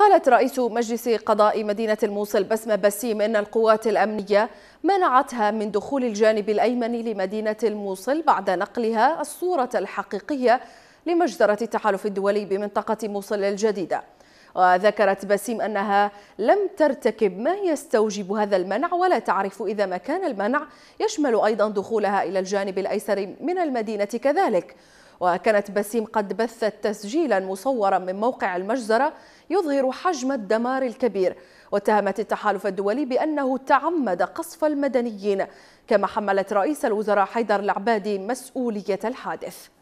قالت رئيس مجلس قضاء مدينة الموصل بسمة بسيم إن القوات الأمنية منعتها من دخول الجانب الأيمن لمدينة الموصل بعد نقلها الصورة الحقيقية لمجزرة التحالف الدولي بمنطقة موصل الجديدة وذكرت بسيم أنها لم ترتكب ما يستوجب هذا المنع ولا تعرف إذا ما كان المنع يشمل أيضا دخولها إلى الجانب الأيسر من المدينة كذلك وكانت بسيم قد بثت تسجيلا مصورا من موقع المجزرة يظهر حجم الدمار الكبير واتهمت التحالف الدولي بأنه تعمد قصف المدنيين كما حملت رئيس الوزراء حيدر العبادي مسؤولية الحادث